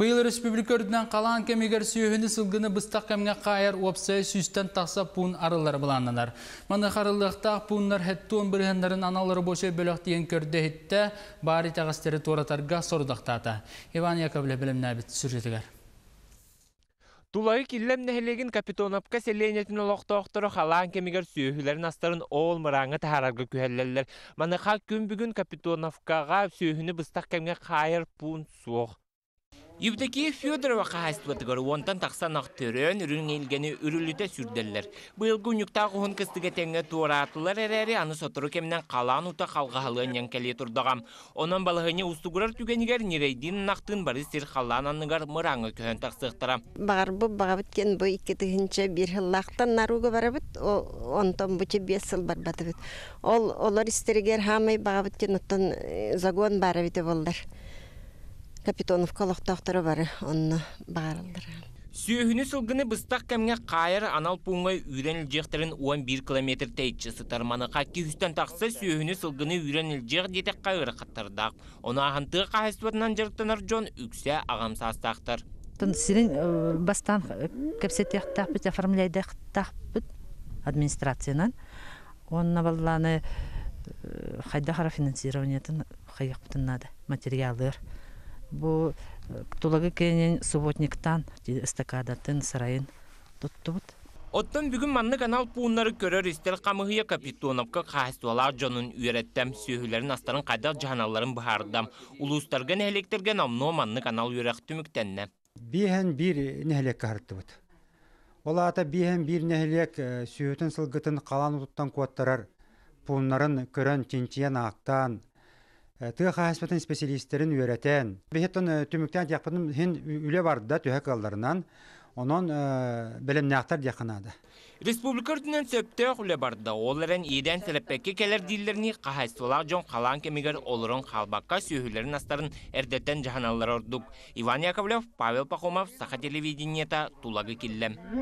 Быйыл республикөрдінен қалан кемегер сүйіхіні сылғыны бұстақ кәмге қайыр опсай сүйістен тақса пуын арылар бұланынар. Маны қарылықтақ пуынлар хәттуын біргендерін аналары бошы бөліқ дейін көрді бары бари тағыстері торатарға сордақтата. Иван Яковле біліміне біт сүржетігер. Тулай киллем нәһелеген капитонапка селенетин олоқтоқтыры халаан кемигер сүйөһүләрин астарын ол мыраңы таһарарга күһәлләлләр. Маныха күн бүгүн капитонавкага сүйөһүнү быстак кемге қайыр пун Евдокия Федорова қағайстыбатығыр, онтан тақсан ақтырын үрін елгені үріліте сүрделер. Бұйылғы үніктағы ғын кістіге тәңі туыратылар әрәрі аны сотыры кемнен қалан ұта қалғағылығын янкәле тұрдағам. Онан балығыне ұстығырар түгенігер нерейдин нақтын бары сер қалан аныңар мұраңы көхін тақсықтыра. Бағар бұ бағабыт кен бұ екі түгінші бір хыллақтан бес Ол, олар істерігер хамай бағабыт кен э, загон барабыты болдар капитонов колохтоохтора бары онно баарылдыр Сүйөһүнү сылгыны быстак кемге кайыр анал пуңгай үйрен илжектерин уан бир километр тейчи сытарманы тақсы сүйөһүнү сылгыны үйрен илжек детек кайыр каттардак. Оны аханты кахаспатынан жарыктанар жон үксе агамсастактар. Тон сирин э, бастан э, кепсетяктак бит администрациянан. Онна балланы э, хайда хара финансирование тын хайяк материалдар бу э, тулагы кенен субботниктан эстакадатын сарайын Оттан бүгін манны канал пуыннары көрөр истер камыхыя капитоновка кахастуалар жонун үйреттем сөйүлерин астарын кайда жаналарын баардам улустарга нәһлектерген амно манны канал үйрәк түмүктенне биһен бир нәһлек картыбыт ол ата биһен бир нәлек э, сөйөтөн сылгытын калан утуттан куаттарар пуыннарын көрөн тинчиян Э, тыах қағаспатын специалисттерин үйрәтен. түміктен э, түмүктән яқпытын үйле үле барды да қалдарынан, онын онон э, билимнәктәр дияқынады. Республика үрдінен сөпті үйле барды. Оларын еден сәліппекке келер дейлеріні қағайсылақ жон қалан кемегер олырын қалбаққа сөйілерін астарын әрдеттен жағаналар ордық. Иван Яковлев, Павел Пахомов, Саха телевидениета, Тулагы келлем.